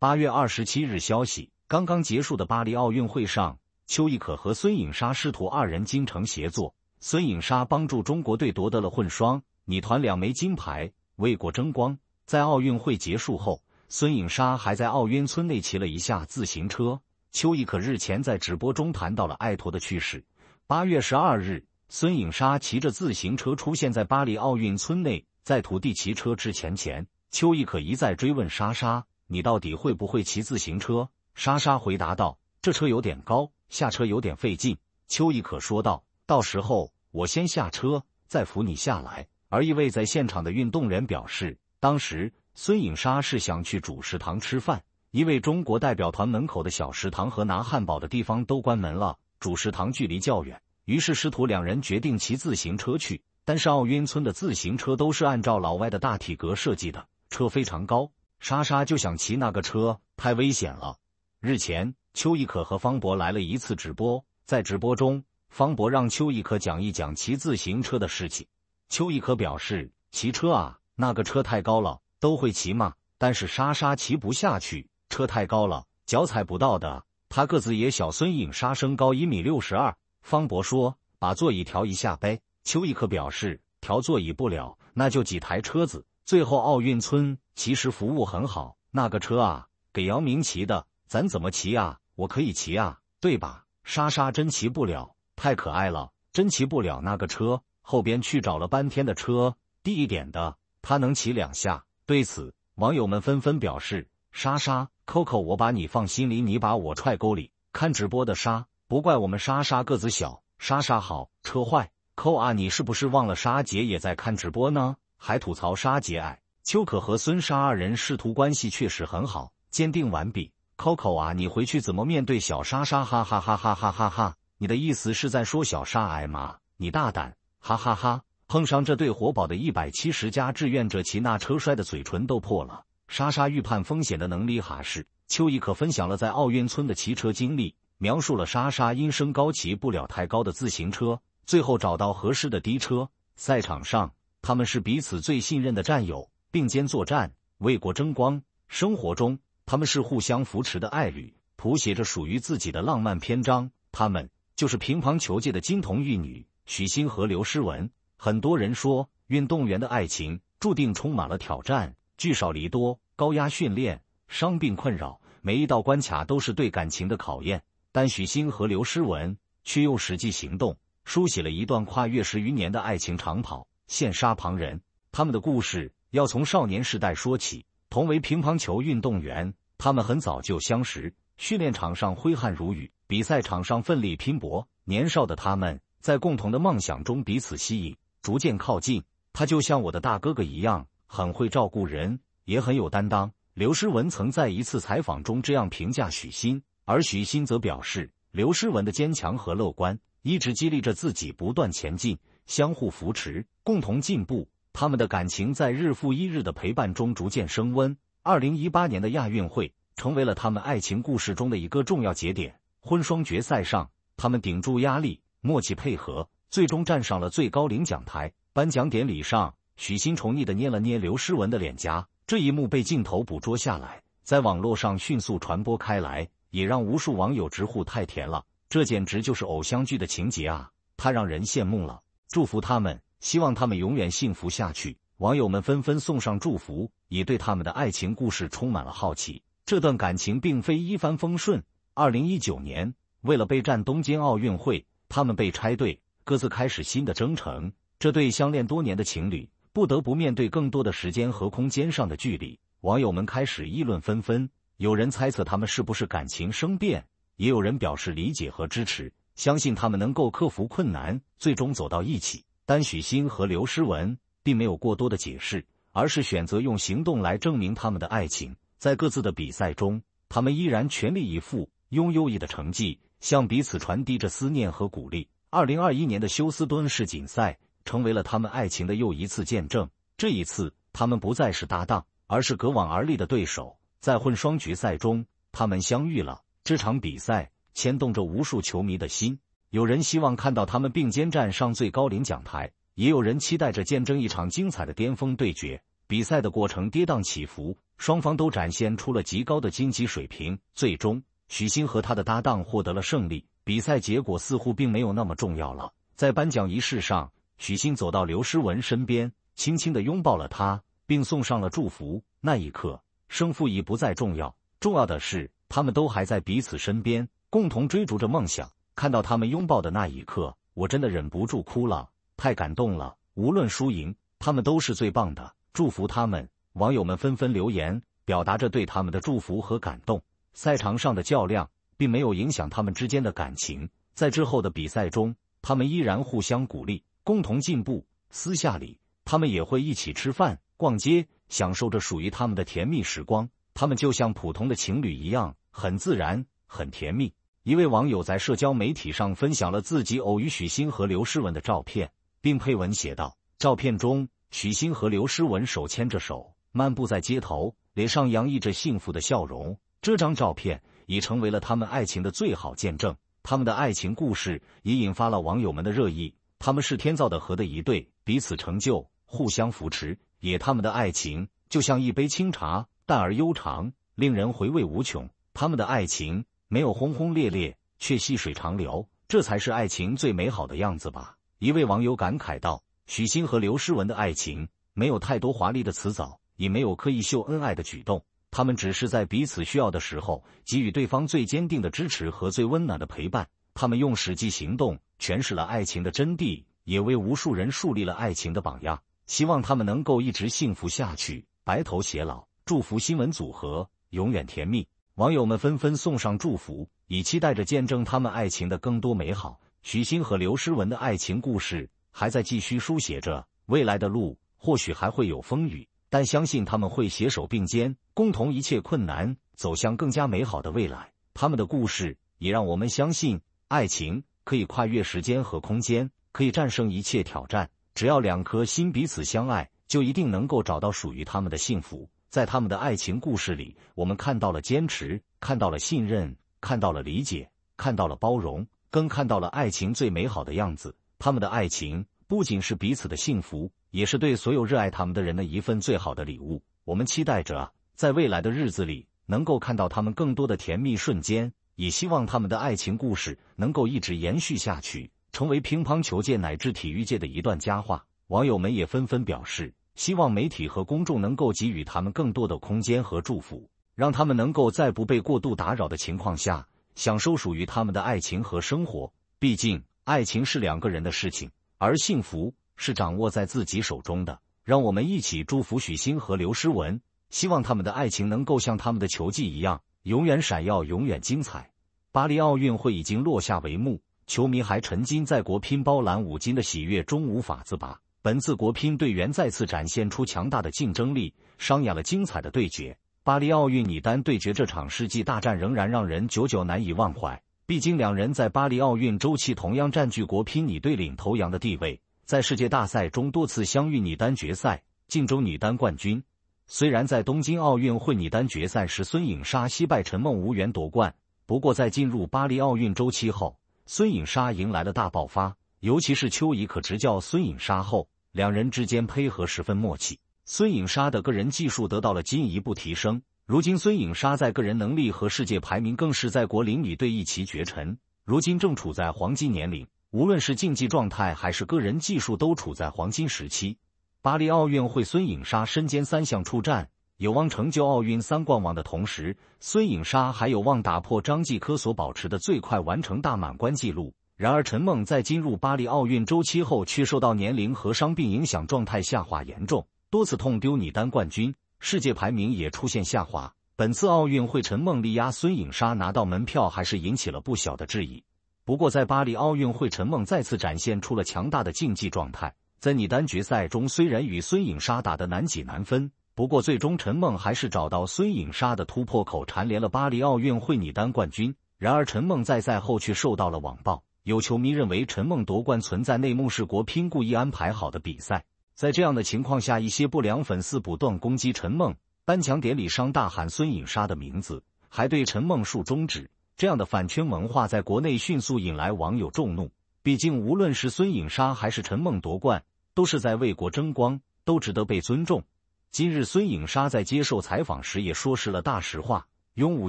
八月二十七日，消息刚刚结束的巴黎奥运会上，邱贻可和孙颖莎师徒二人精诚协作，孙颖莎帮助中国队夺得了混双、女团两枚金牌，为国争光。在奥运会结束后，孙颖莎还在奥运村内骑了一下自行车。邱贻可日前在直播中谈到了爱徒的去世。八月十二日，孙颖莎骑着自行车出现在巴黎奥运村内，在土地骑车之前，前邱意可一再追问莎莎。你到底会不会骑自行车？莎莎回答道：“这车有点高，下车有点费劲。”邱亦可说道：“到时候我先下车，再扶你下来。”而一位在现场的运动员表示，当时孙颖莎是想去主食堂吃饭，因为中国代表团门口的小食堂和拿汉堡的地方都关门了，主食堂距离较远，于是师徒两人决定骑自行车去。但是奥运村的自行车都是按照老外的大体格设计的，车非常高。莎莎就想骑那个车，太危险了。日前，邱一可和方博来了一次直播，在直播中，方博让邱一可讲一讲骑自行车的事情。邱一可表示，骑车啊，那个车太高了，都会骑嘛，但是莎莎骑不下去，车太高了，脚踩不到的。他个子也小，孙颖莎身高一米六十二。方博说：“把座椅调一下呗。”邱一可表示：“调座椅不了，那就几台车子。”最后，奥运村。其实服务很好，那个车啊，给姚明骑的，咱怎么骑啊？我可以骑啊，对吧？莎莎真骑不了，太可爱了，真骑不了那个车。后边去找了半天的车，低一点的，他能骑两下。对此，网友们纷纷表示：“莎莎，Coco，我把你放心里，你把我踹沟里。”看直播的莎不怪我们莎莎个子小，莎莎好车坏。Coco 啊，你是不是忘了莎姐也在看直播呢？还吐槽莎姐矮。秋可和孙沙二人师徒关系确实很好。鉴定完毕，Coco 啊，你回去怎么面对小莎莎？哈哈哈哈哈哈哈！你的意思是在说小莎矮吗？你大胆！哈哈哈！碰上这对活宝的一百七十家志愿者骑那车摔的嘴唇都破了。莎莎预判风险的能力哈是。秋意可分享了在奥运村的骑车经历，描述了莎莎因身高骑不了太高的自行车，最后找到合适的低车。赛场上，他们是彼此最信任的战友。并肩作战，为国争光。生活中，他们是互相扶持的爱侣，谱写着属于自己的浪漫篇章。他们就是乒乓球界的金童玉女——许昕和刘诗雯。很多人说，运动员的爱情注定充满了挑战，聚少离多，高压训练，伤病困扰，每一道关卡都是对感情的考验。但许昕和刘诗雯却用实际行动书写了一段跨越十余年的爱情长跑，羡煞旁人。他们的故事。要从少年时代说起。同为乒乓球运动员，他们很早就相识。训练场上挥汗如雨，比赛场上奋力拼搏。年少的他们，在共同的梦想中彼此吸引，逐渐靠近。他就像我的大哥哥一样，很会照顾人，也很有担当。刘诗雯曾在一次采访中这样评价许昕，而许昕则表示，刘诗雯的坚强和乐观一直激励着自己不断前进，相互扶持，共同进步。他们的感情在日复一日的陪伴中逐渐升温。二零一八年的亚运会成为了他们爱情故事中的一个重要节点。婚双决赛上，他们顶住压力，默契配合，最终站上了最高领奖台。颁奖典礼上，许新宠溺的捏了捏刘诗雯的脸颊，这一幕被镜头捕捉下来，在网络上迅速传播开来，也让无数网友直呼太甜了。这简直就是偶像剧的情节啊！太让人羡慕了，祝福他们。希望他们永远幸福下去。网友们纷纷送上祝福，也对他们的爱情故事充满了好奇。这段感情并非一帆风顺。二零一九年，为了备战东京奥运会，他们被拆对，各自开始新的征程。这对相恋多年的情侣不得不面对更多的时间和空间上的距离。网友们开始议论纷纷，有人猜测他们是不是感情生变，也有人表示理解和支持，相信他们能够克服困难，最终走到一起。单许昕和刘诗雯并没有过多的解释，而是选择用行动来证明他们的爱情。在各自的比赛中，他们依然全力以赴，用优异的成绩向彼此传递着思念和鼓励。二零二一年的休斯敦世锦赛成为了他们爱情的又一次见证。这一次，他们不再是搭档，而是隔网而立的对手。在混双决赛中，他们相遇了。这场比赛牵动着无数球迷的心。有人希望看到他们并肩站上最高领奖台，也有人期待着见证一场精彩的巅峰对决。比赛的过程跌宕起伏，双方都展现出了极高的竞技水平。最终，许昕和他的搭档获得了胜利。比赛结果似乎并没有那么重要了。在颁奖仪式上，许昕走到刘诗雯身边，轻轻的拥抱了她，并送上了祝福。那一刻，胜负已不再重要，重要的是他们都还在彼此身边，共同追逐着梦想。看到他们拥抱的那一刻，我真的忍不住哭了，太感动了。无论输赢，他们都是最棒的，祝福他们。网友们纷纷留言，表达着对他们的祝福和感动。赛场上的较量并没有影响他们之间的感情，在之后的比赛中，他们依然互相鼓励，共同进步。私下里，他们也会一起吃饭、逛街，享受着属于他们的甜蜜时光。他们就像普通的情侣一样，很自然，很甜蜜。一位网友在社交媒体上分享了自己偶遇许昕和刘诗雯的照片，并配文写道：“照片中，许昕和刘诗雯手牵着手漫步在街头，脸上洋溢着幸福的笑容。这张照片已成为了他们爱情的最好见证。他们的爱情故事也引发了网友们的热议。他们是天造的和的一对，彼此成就，互相扶持。也他们的爱情就像一杯清茶，淡而悠长，令人回味无穷。他们的爱情。”没有轰轰烈烈，却细水长流，这才是爱情最美好的样子吧。一位网友感慨道：“许昕和刘诗雯的爱情没有太多华丽的辞藻，也没有刻意秀恩爱的举动，他们只是在彼此需要的时候，给予对方最坚定的支持和最温暖的陪伴。他们用实际行动诠释了爱情的真谛，也为无数人树立了爱情的榜样。希望他们能够一直幸福下去，白头偕老。祝福新闻组合永远甜蜜。”网友们纷纷送上祝福，以期待着见证他们爱情的更多美好。许昕和刘诗雯的爱情故事还在继续书写着，未来的路或许还会有风雨，但相信他们会携手并肩，共同一切困难，走向更加美好的未来。他们的故事也让我们相信，爱情可以跨越时间和空间，可以战胜一切挑战。只要两颗心彼此相爱，就一定能够找到属于他们的幸福。在他们的爱情故事里，我们看到了坚持，看到了信任，看到了理解，看到了包容，更看到了爱情最美好的样子。他们的爱情不仅是彼此的幸福，也是对所有热爱他们的人的一份最好的礼物。我们期待着在未来的日子里，能够看到他们更多的甜蜜瞬间，也希望他们的爱情故事能够一直延续下去，成为乒乓球界乃至体育界的一段佳话。网友们也纷纷表示。希望媒体和公众能够给予他们更多的空间和祝福，让他们能够在不被过度打扰的情况下，享受属于他们的爱情和生活。毕竟，爱情是两个人的事情，而幸福是掌握在自己手中的。让我们一起祝福许昕和刘诗雯，希望他们的爱情能够像他们的球技一样，永远闪耀，永远精彩。巴黎奥运会已经落下帷幕，球迷还沉浸在国乒包揽五金的喜悦中无法自拔。本次国乒队员再次展现出强大的竞争力，上演了精彩的对决。巴黎奥运女单对决这场世纪大战仍然让人久久难以忘怀。毕竟两人在巴黎奥运周期同样占据国乒女队领头羊的地位，在世界大赛中多次相遇女单决赛。竞州女单冠军虽然在东京奥运会女单决赛时孙颖莎惜败陈梦无缘夺冠，不过在进入巴黎奥运周期后，孙颖莎迎来了大爆发，尤其是邱贻可执教孙颖莎后。两人之间配合十分默契，孙颖莎的个人技术得到了进一步提升。如今，孙颖莎在个人能力和世界排名更是在国乒里队一骑绝尘。如今正处在黄金年龄，无论是竞技状态还是个人技术都处在黄金时期。巴黎奥运会，孙颖莎身兼三项出战，有望成就奥运三冠王的同时，孙颖莎还有望打破张继科所保持的最快完成大满贯纪录。然而，陈梦在进入巴黎奥运周期后，却受到年龄和伤病影响，状态下滑严重，多次痛丢女单冠军，世界排名也出现下滑。本次奥运会，陈梦力压孙颖莎拿到门票，还是引起了不小的质疑。不过，在巴黎奥运会，陈梦再次展现出了强大的竞技状态。在女单决赛中，虽然与孙颖莎打得难解难分，不过最终陈梦还是找到孙颖莎的突破口，蝉联了巴黎奥运会女单冠军。然而，陈梦在赛后却受到了网暴。有球迷认为陈梦夺冠存在内幕，是国乒故意安排好的比赛。在这样的情况下，一些不良粉丝不断攻击陈梦，颁奖典礼上大喊孙颖莎的名字，还对陈梦竖中指。这样的反圈文化在国内迅速引来网友众怒。毕竟，无论是孙颖莎还是陈梦夺冠，都是在为国争光，都值得被尊重。今日，孙颖莎在接受采访时也说实了大实话，用五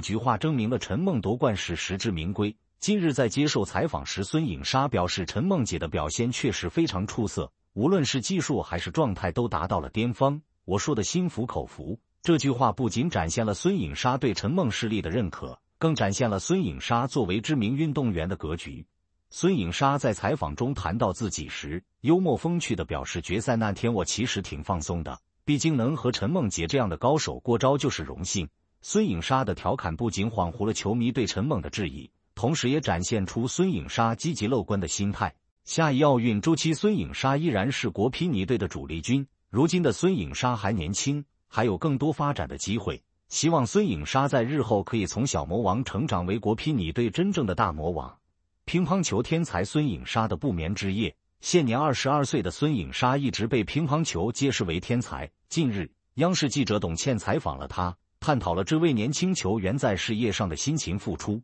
句话证明了陈梦夺冠是实至名归。近日在接受采访时，孙颖莎表示：“陈梦姐的表现确实非常出色，无论是技术还是状态都达到了巅峰。”我说的心服口服。这句话不仅展现了孙颖莎对陈梦实力的认可，更展现了孙颖莎作为知名运动员的格局。孙颖莎在采访中谈到自己时，幽默风趣的表示：“决赛那天我其实挺放松的，毕竟能和陈梦姐这样的高手过招就是荣幸。”孙颖莎的调侃不仅恍惚了球迷对陈梦的质疑。同时，也展现出孙颖莎积极乐观的心态。下一奥运周期，孙颖莎依然是国乒女队的主力军。如今的孙颖莎还年轻，还有更多发展的机会。希望孙颖莎在日后可以从小魔王成长为国乒女队真正的大魔王。乒乓球天才孙颖莎的不眠之夜。现年二十二岁的孙颖莎一直被乒乓球揭视为天才。近日，央视记者董倩采访了她，探讨了这位年轻球员在事业上的辛勤付出。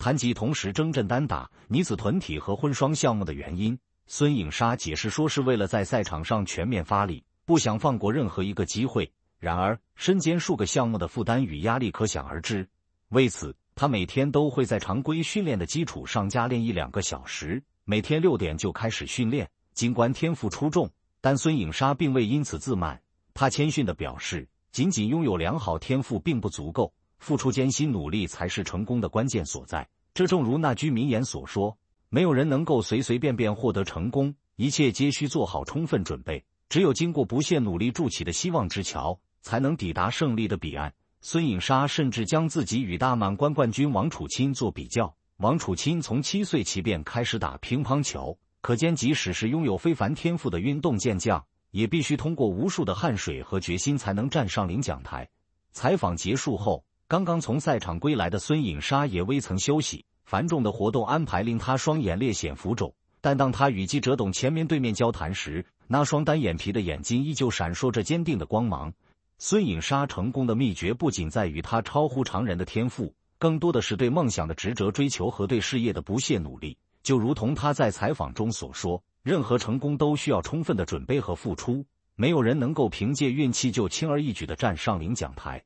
谈及同时征战单打、女子团体和混双项目的原因，孙颖莎解释说是为了在赛场上全面发力，不想放过任何一个机会。然而，身兼数个项目的负担与压力可想而知。为此，他每天都会在常规训练的基础上加练一两个小时，每天六点就开始训练。尽管天赋出众，但孙颖莎并未因此自满，她谦逊的表示，仅仅拥有良好天赋并不足够。付出艰辛努力才是成功的关键所在。这正如那句名言所说：“没有人能够随随便便获得成功，一切皆需做好充分准备。只有经过不懈努力筑起的希望之桥，才能抵达胜利的彼岸。”孙颖莎甚至将自己与大满贯冠军王楚钦做比较。王楚钦从七岁起便开始打乒乓球，可见即使是拥有非凡天赋的运动健将，也必须通过无数的汗水和决心才能站上领奖台。采访结束后。刚刚从赛场归来的孙颖莎也未曾休息，繁重的活动安排令她双眼略显浮肿。但当她与记者董前面对面交谈时，那双单眼皮的眼睛依旧闪烁着坚定的光芒。孙颖莎成功的秘诀不仅在于她超乎常人的天赋，更多的是对梦想的执着追求和对事业的不懈努力。就如同她在采访中所说：“任何成功都需要充分的准备和付出，没有人能够凭借运气就轻而易举的站上领奖台。”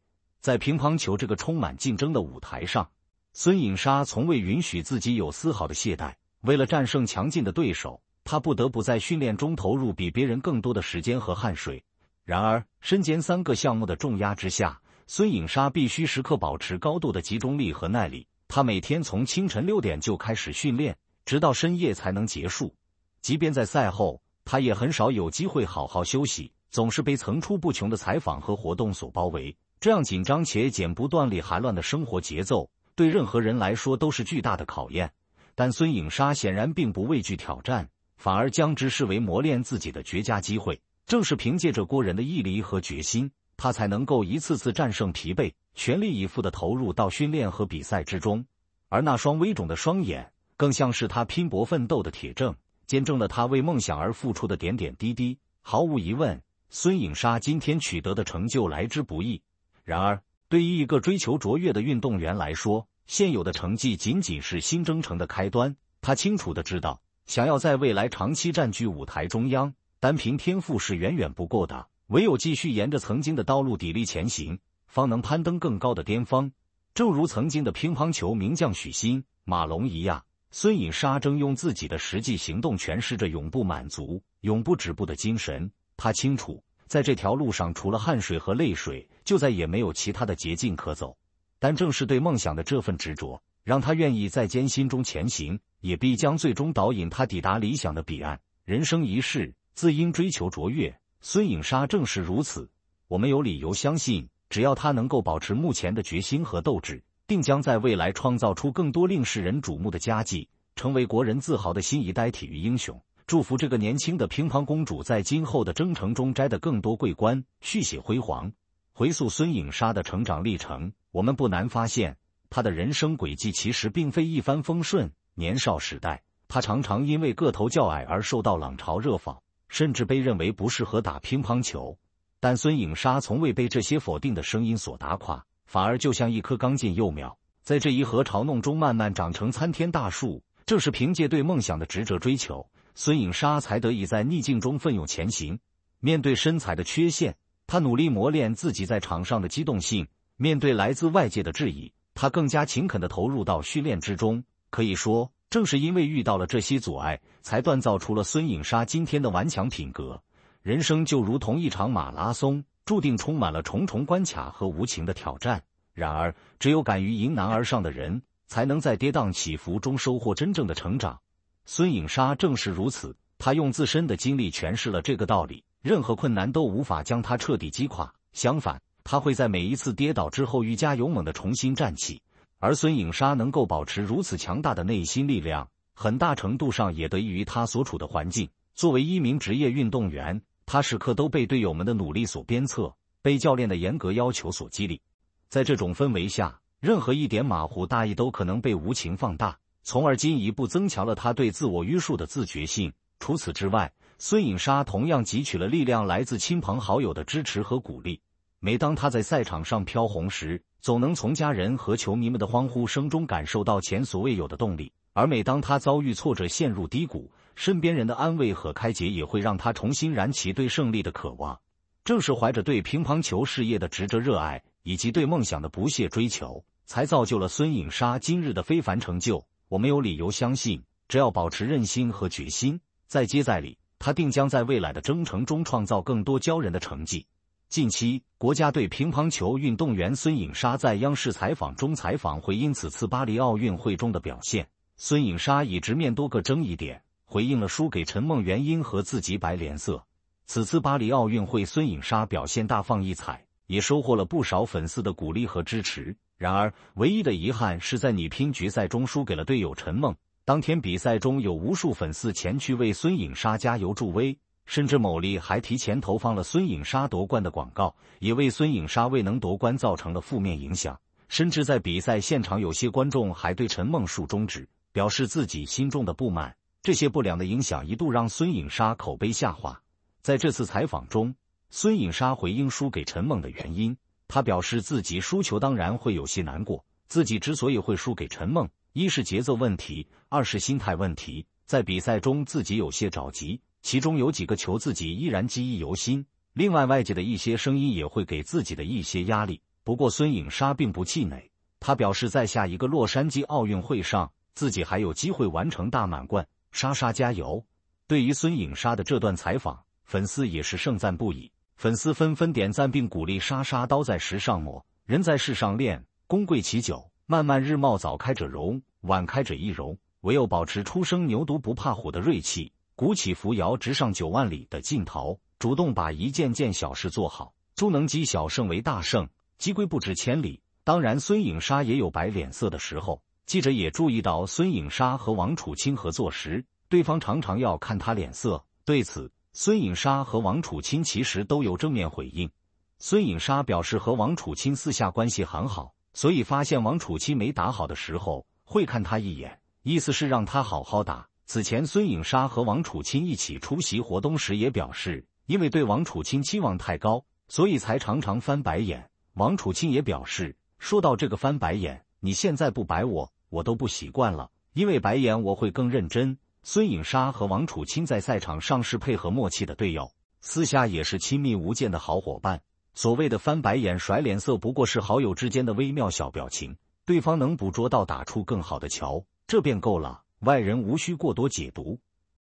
在乒乓球这个充满竞争的舞台上，孙颖莎从未允许自己有丝毫的懈怠。为了战胜强劲的对手，她不得不在训练中投入比别人更多的时间和汗水。然而，身兼三个项目的重压之下，孙颖莎必须时刻保持高度的集中力和耐力。她每天从清晨六点就开始训练，直到深夜才能结束。即便在赛后，她也很少有机会好好休息，总是被层出不穷的采访和活动所包围。这样紧张且剪不断理还乱的生活节奏，对任何人来说都是巨大的考验。但孙颖莎显然并不畏惧挑战，反而将之视为磨练自己的绝佳机会。正是凭借着过人的毅力和决心，他才能够一次次战胜疲惫，全力以赴的投入到训练和比赛之中。而那双微肿的双眼，更像是他拼搏奋斗的铁证，见证了他为梦想而付出的点点滴滴。毫无疑问，孙颖莎今天取得的成就来之不易。然而，对于一个追求卓越的运动员来说，现有的成绩仅仅是新征程的开端。他清楚的知道，想要在未来长期占据舞台中央，单凭天赋是远远不够的。唯有继续沿着曾经的道路砥砺前行，方能攀登更高的巅峰。正如曾经的乒乓球名将许昕、马龙一样，孙颖莎、正用自己的实际行动诠释着永不满足、永不止步的精神。他清楚。在这条路上，除了汗水和泪水，就再也没有其他的捷径可走。但正是对梦想的这份执着，让他愿意在艰辛中前行，也必将最终导引他抵达理想的彼岸。人生一世，自应追求卓越。孙颖莎正是如此。我们有理由相信，只要他能够保持目前的决心和斗志，定将在未来创造出更多令世人瞩目的佳绩，成为国人自豪的新一代体育英雄。祝福这个年轻的乒乓公主在今后的征程中摘得更多桂冠，续写辉煌。回溯孙颖莎的成长历程，我们不难发现，她的人生轨迹其实并非一帆风顺。年少时代，她常常因为个头较矮而受到冷嘲热讽，甚至被认为不适合打乒乓球。但孙颖莎从未被这些否定的声音所打垮，反而就像一棵刚劲幼苗，在这一河嘲弄中慢慢长成参天大树。正是凭借对梦想的执着追求。孙颖莎才得以在逆境中奋勇前行。面对身材的缺陷，她努力磨练自己在场上的机动性；面对来自外界的质疑，她更加勤恳的投入到训练之中。可以说，正是因为遇到了这些阻碍，才锻造出了孙颖莎今天的顽强品格。人生就如同一场马拉松，注定充满了重重关卡和无情的挑战。然而，只有敢于迎难而上的人，才能在跌宕起伏中收获真正的成长。孙颖莎正是如此，她用自身的经历诠释了这个道理：，任何困难都无法将她彻底击垮，相反，她会在每一次跌倒之后愈加勇猛的重新站起。而孙颖莎能够保持如此强大的内心力量，很大程度上也得益于她所处的环境。作为一名职业运动员，他时刻都被队友们的努力所鞭策，被教练的严格要求所激励。在这种氛围下，任何一点马虎大意都可能被无情放大。从而进一步增强了他对自我约束的自觉性。除此之外，孙颖莎同样汲取了力量来自亲朋好友的支持和鼓励。每当他在赛场上飘红时，总能从家人和球迷们的欢呼声中感受到前所未有的动力；而每当他遭遇挫折陷入低谷，身边人的安慰和开解也会让他重新燃起对胜利的渴望。正是怀着对乒乓球事业的执着热爱以及对梦想的不懈追求，才造就了孙颖莎今日的非凡成就。我没有理由相信，只要保持韧心和决心，再接再厉，他定将在未来的征程中创造更多骄人的成绩。近期，国家队乒乓球运动员孙颖莎在央视采访中采访，回应此次巴黎奥运会中的表现。孙颖莎已直面多个争议点，回应了输给陈梦原因和自己摆脸色。此次巴黎奥运会，孙颖莎表现大放异彩，也收获了不少粉丝的鼓励和支持。然而，唯一的遗憾是在女乒决赛中输给了队友陈梦。当天比赛中有无数粉丝前去为孙颖莎加油助威，甚至某丽还提前投放了孙颖莎夺冠的广告，也为孙颖莎未能夺冠造成了负面影响。甚至在比赛现场，有些观众还对陈梦竖中指，表示自己心中的不满。这些不良的影响一度让孙颖莎口碑下滑。在这次采访中，孙颖莎回应输给陈梦的原因。他表示自己输球当然会有些难过，自己之所以会输给陈梦，一是节奏问题，二是心态问题。在比赛中自己有些着急，其中有几个球自己依然记忆犹新。另外外界的一些声音也会给自己的一些压力。不过孙颖莎并不气馁，她表示在下一个洛杉矶奥运会上自己还有机会完成大满贯。莎莎加油！对于孙颖莎的这段采访，粉丝也是盛赞不已。粉丝纷纷点赞并鼓励：“莎莎：“刀在石上磨，人在世上练。功贵其久。漫漫日茂早开者荣，晚开者易荣。唯有保持初生牛犊不怕虎的锐气，鼓起扶摇直上九万里的劲头，主动把一件件小事做好，足能积小胜为大胜，积归不止千里。”当然，孙颖莎也有白脸色的时候。记者也注意到，孙颖莎和王楚钦合作时，对方常常要看他脸色。对此，孙颖莎和王楚钦其实都有正面回应。孙颖莎表示和王楚钦私下关系很好，所以发现王楚钦没打好的时候会看他一眼，意思是让他好好打。此前孙颖莎和王楚钦一起出席活动时也表示，因为对王楚钦期望太高，所以才常常翻白眼。王楚钦也表示，说到这个翻白眼，你现在不白我，我都不习惯了，因为白眼我会更认真。孙颖莎和王楚钦在赛场上是配合默契的队友，私下也是亲密无间的好伙伴。所谓的翻白眼、甩脸色，不过是好友之间的微妙小表情，对方能捕捉到，打出更好的球，这便够了，外人无需过多解读。